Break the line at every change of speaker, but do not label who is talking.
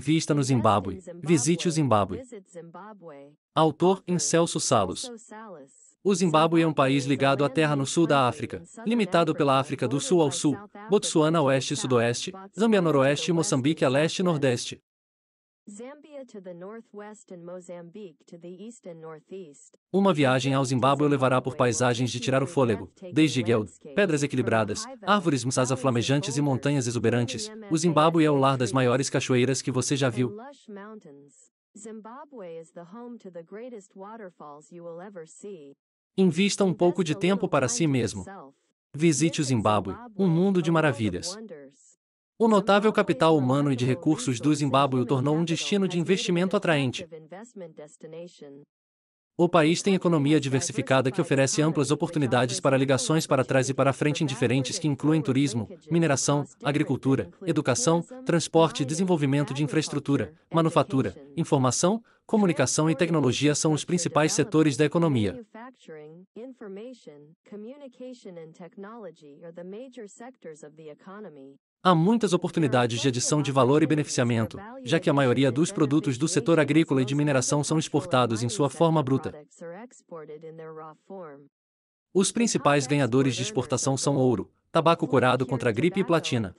vista no Zimbábue. Visite o Zimbábue. Autor Incelso Salos. O Zimbábue é um país é ligado à terra no sul da África, é limitado pela África do Sul ao sul, Botsuana a oeste e sudoeste, Zâmbia noroeste e Moçambique a leste e nordeste. Uma viagem ao Zimbábue levará por paisagens de tirar o fôlego, desde Geld, pedras equilibradas, árvores msasa flamejantes e montanhas exuberantes. O Zimbábue é o lar das maiores cachoeiras que você já viu. Invista um pouco de tempo para si mesmo. Visite o Zimbábue, um mundo de maravilhas. O notável capital humano e de recursos do Zimbábue o tornou um destino de investimento atraente. O país tem economia diversificada que oferece amplas oportunidades para ligações para trás e para frente diferentes, que incluem turismo, mineração, agricultura, educação, transporte e desenvolvimento de infraestrutura, manufatura, informação, comunicação e tecnologia são os principais setores da economia
manufacturing, information, communication and technology are the major sectors of the economy.
Há muitas oportunidades de adição de valor e beneficiamento, já que a maioria dos produtos do setor agrícola e de mineração são exportados em sua forma bruta. Os principais ganhadores de exportação são ouro, tabaco corado contra gripe e platina.